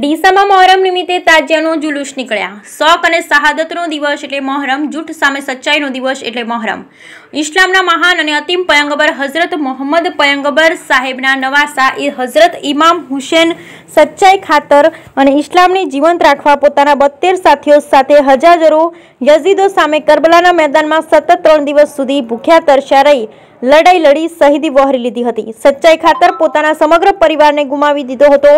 ડીસામાં મહોરમ નિમિત્તે તાજિયાનો જુલુસ નીકળ્યા શોક અને શહાદતનો દિવસ એટલે મહોરમ જૂઠ સામે સચ્ચાઈનો દિવસ એટલે મહોરમ ઇસ્લામના મહાન અને અતિમ પયંગબર હઝરત મોહમ્મદ પયંગબર સાહેબના નવાસા એ હઝરત ઇમામ હુસેન સચ્ચાઈ ખાતર અને ઇસ્લામને જીવંત રાખવા પોતાના બત્તેર સાથીઓ સાથે હજારો યઝીદો સામે કરબલાના મેદાનમાં સતત ત્રણ દિવસ સુધી ભૂખ્યા તરસ્યા રહી લડાઈ લડી શહીદી વહરી લીધી હતી સચ્ચાઈ ખાતર પોતાનું સમગ્ર પરિવારને ગુમાવી દીધો હતો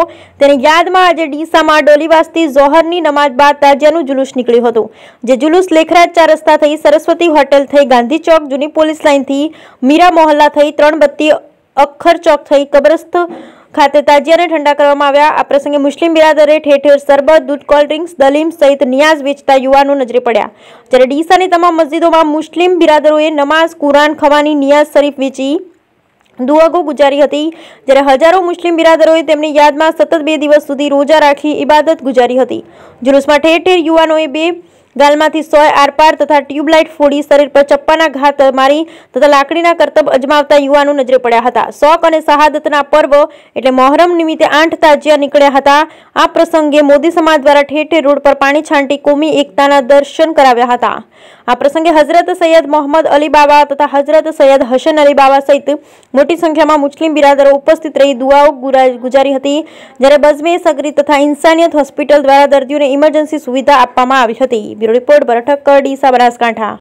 તેની યાદમાં આજે ડીસા માં ડોલીવાસથી જોહરની નમાજ બાદ તાજાનું જુલૂસ નીકળ્યો હતો જે જુલૂસ લેખરાચ ચાર રસ્તા થઈ સરસ્વતી હોટેલ થઈ ગાંધી ચોક જૂની પોલીસ લાઈન થી મીરા મોહલ્લા થઈ ત્રણ બત્તી અખર ચોક થઈ કબરસ્ત ખાતે તાજિયાને ઠંડા કરવામાં આવ્યા આ પ્રસંગે મુસ્લિમ બિરાદરે ઠેર ઠેર સરબત દૂધ કોલ્ડ દલીમ સહિત નિયાઝ વેચતા યુવાનો નજરે પડ્યા જ્યારે ડીસાની તમામ મસ્જિદોમાં મુસ્લિમ બિરાદરોએ નમાઝ કુરાન ખવાની નિયાઝ શરીફ વેચી દુઆગો ગુજારી હતી જ્યારે હજારો મુસ્લિમ બિરાદરોએ તેમની યાદમાં સતત બે દિવસ સુધી રોજા રાખી ઇબાદત ગુજારી હતી જુલુસમાં ઠેર ઠેર યુવાનોએ બે ગલમાંથી સોય આરપાર તથા ટ્યુબલાઇટ ફોડી શરીર પર 56 ના ઘાતર મારી તથા લાકડીના કર્તવ અજમાવતા યુવાનો નજરે પડ્યા હતા શોક અને સહાદત ના પર્વ એટલે મોહરમ નિમિત્તે 8 તારીખે નીકળ્યા હતા આ પ્રસંગે મોદી સમાજ દ્વારા ઠેઠે રોડ પર પાણી છાંટી કોમી એકતાના દર્શન કરાવ્યા હતા આ પ્રસંગે હઝરત સૈયદ મોહમ્મદ અલીબાબા તથા હઝરત સૈયદ હસન અલીબાબા સહિત મોટી સંખ્યામાં મુસ્લિમ બિરાદરો ઉપસ્થિત રહી દુઆઓ ગુજારી હતી જ્યારે બઝમે સગરી તથા ઇન્સાનિયત હોસ્પિટલ દ્વારા દર્દીઓને ઇમરજન્સી સુવિધા આપવામાં આવી હતી બ્યુરો રિપોર્ટ બરઠક્કર ડીસા બનાસકાંઠા